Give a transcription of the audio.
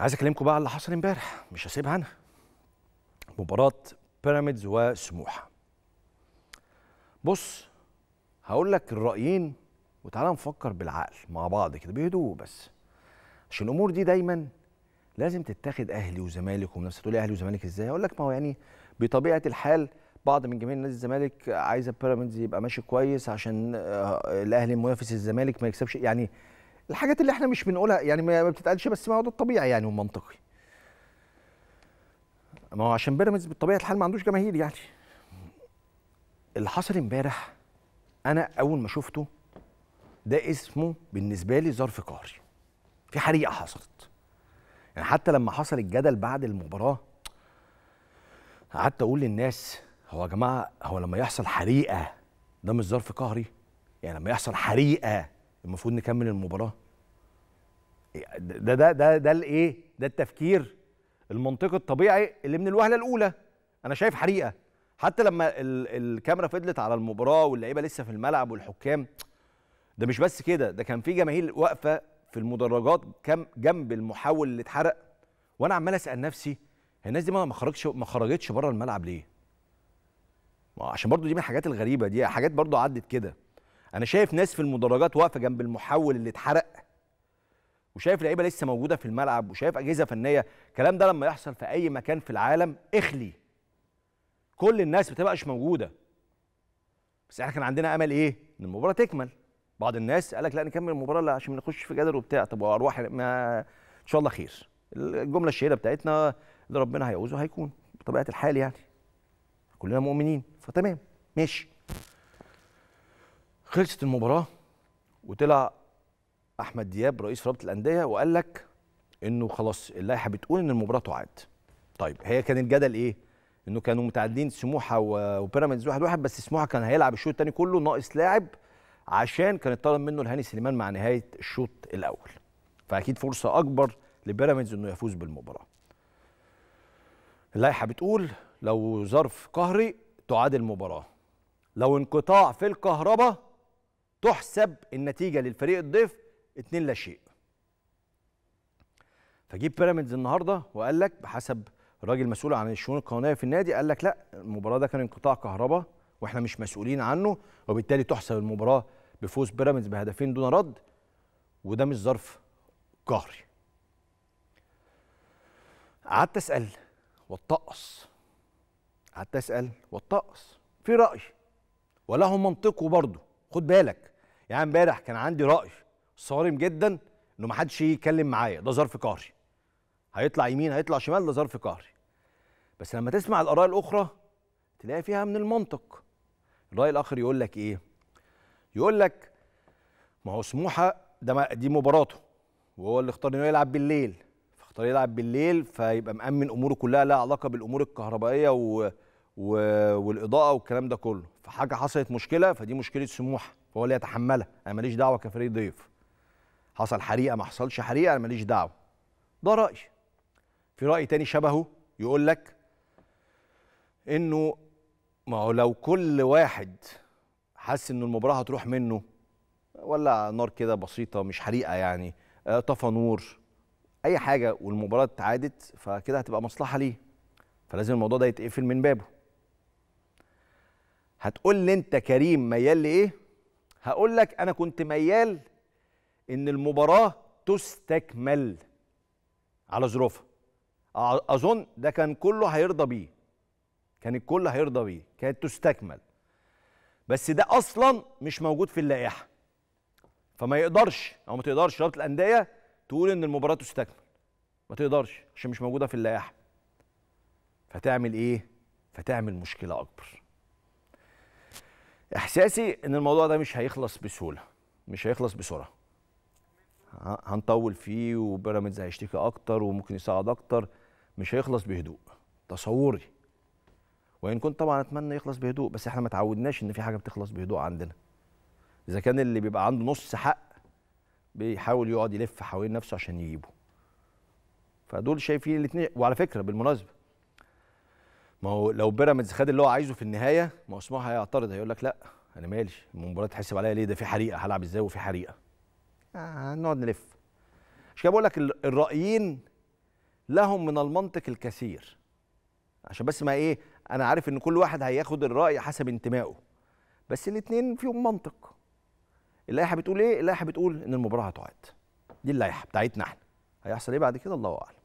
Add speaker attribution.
Speaker 1: عايز اكلمكم بقى على اللي حصل امبارح مش هسيبها انا مباراه بيراميدز وسموحه بص هقول لك الرايين وتعالى نفكر بالعقل مع بعض كده بهدوء بس عشان الامور دي دايما لازم تتاخد اهلي وزمالك والناس تقول اهلي وزمالك ازاي اقول لك ما هو يعني بطبيعه الحال بعض من جماهير نادي الزمالك عايزه بيراميدز يبقى ماشي كويس عشان آه، الاهلي منافس الزمالك ما يكسبش يعني الحاجات اللي احنا مش بنقولها يعني ما بتتقالش بس ما هو ده الطبيعي يعني ومنطقي ما هو عشان بيراميدز بطبيعه الحال ما عندوش جماهير يعني اللي حصل امبارح انا اول ما شفته ده اسمه بالنسبه لي ظرف قهري في حريقه حصلت يعني حتى لما حصل الجدل بعد المباراه قعدت اقول للناس هو يا جماعه هو لما يحصل حريقه ده مش ظرف قهري يعني لما يحصل حريقه المفروض نكمل المباراه ده ده ده ده الايه ده التفكير المنطقي الطبيعي اللي من الوهله الاولى انا شايف حريقه حتى لما الكاميرا فضلت على المباراه واللعيبه لسه في الملعب والحكام ده مش بس كده ده كان في جماهير واقفه في المدرجات كم جنب المحاول اللي اتحرق وانا عمال اسال نفسي الناس دي ما خرجتش ما خرجتش بره الملعب ليه؟ عشان برضو دي من الحاجات الغريبه دي حاجات برضو عدت كده انا شايف ناس في المدرجات واقفه جنب المحول اللي اتحرق وشايف لعيبه لسه موجوده في الملعب وشايف اجهزه فنيه الكلام ده لما يحصل في اي مكان في العالم اخلي كل الناس بتبقاش موجوده بس احنا كان عندنا امل ايه ان المباراه تكمل بعض الناس قال لك لا نكمل المباراه عشان ما نخش في جدل وبتاع طب وارواح ما ان شاء الله خير الجمله الشهيره بتاعتنا اللي ربنا هيعوزه هيكون بطبيعه الحال يعني كلنا مؤمنين فتمام ماشي خلصت المباراه وطلع احمد دياب رئيس رابطه الانديه وقال لك انه خلاص اللائحه بتقول ان المباراه تعاد طيب هي كان الجدل ايه انه كانوا متعادلين سموحه وبيراميدز واحد واحد بس سموحه كان هيلعب الشوط الثاني كله ناقص لاعب عشان كان اتطلب منه الهاني سليمان مع نهايه الشوط الاول فاكيد فرصه اكبر لبيراميدز انه يفوز بالمباراه اللائحه بتقول لو ظرف قهري تعاد المباراه لو انقطاع في الكهرباء تحسب النتيجه للفريق الضيف اتنين لا شيء فجيب بيراميدز النهارده وقال لك بحسب الراجل المسؤول عن الشؤون القانونيه في النادي قال لك لا المباراه ده كان انقطاع كهرباء واحنا مش مسؤولين عنه وبالتالي تحسب المباراه بفوز بيراميدز بهدفين دون رد وده مش ظرف قهري قعدت اسال واتطقص قعدت اسال واتطقص في راي ولهم منطقه برضه خد بالك يعني امبارح كان عندي راي صارم جدا انه ما حدش يتكلم معايا ده ظرف قهري هيطلع يمين هيطلع شمال ده ظرف قهري بس لما تسمع الاراء الاخرى تلاقي فيها من المنطق الراي الاخر يقول لك ايه يقول لك ما هو سموحه ده دي مباراته وهو اللي اختار انه يلعب بالليل فاختار يلعب بالليل فيبقى مامن اموره كلها لها علاقه بالامور الكهربائيه و... و... والاضاءه والكلام ده كله فحاجه حصلت مشكله فدي مشكله سموحه فهو اللي يتحملها انا ماليش دعوه كفريق ضيف حصل حريقه ما حصلش حريقه انا ماليش دعوه ده راي في راي تاني شبهه يقول لك انه ما هو لو كل واحد حس ان المباراه هتروح منه ولا نار كده بسيطه مش حريقه يعني آه، طفى نور اي حاجه والمباراه اتعادت فكده هتبقى مصلحه ليه فلازم الموضوع ده يتقفل من بابه هتقول لي انت كريم ميال لايه هقول لك انا كنت ميال ان المباراه تستكمل على ظروفها اظن ده كان كله هيرضى بيه كان الكل هيرضى بيه كانت تستكمل بس ده اصلا مش موجود في اللائحه فما يقدرش او ما تقدرش رابطه الانديه تقول ان المباراه تستكمل ما تقدرش عشان مش موجوده في اللائحه فتعمل ايه فتعمل مشكله اكبر احساسي ان الموضوع ده مش هيخلص بسهوله مش هيخلص بسرعه هنطول فيه وبيراميدز هيشتكي اكتر وممكن يصعد اكتر مش هيخلص بهدوء تصوري وان كنت طبعا اتمنى يخلص بهدوء بس احنا ما تعودناش ان في حاجه بتخلص بهدوء عندنا اذا كان اللي بيبقى عنده نص حق بيحاول يقعد يلف حوالين نفسه عشان يجيبه فدول شايفين الاثنين وعلى فكره بالمناسبه ما هو لو بيراميدز خد اللي هو عايزه في النهايه ما هو سموح هيعترض هيقول لك لا انا مالي المباراه تحسب عليا ليه ده في حريقه هلعب ازاي وفي حريقه هنقعد آه، نلف عشان كده بقول لك الرأيين لهم من المنطق الكثير عشان بس ما ايه انا عارف ان كل واحد هياخد الرأي حسب انتمائه بس الاثنين فيهم منطق اللائحه بتقول ايه اللائحه بتقول ان المباراه هتعاد دي اللائحه بتاعتنا احنا هيحصل ايه بعد كده الله اعلم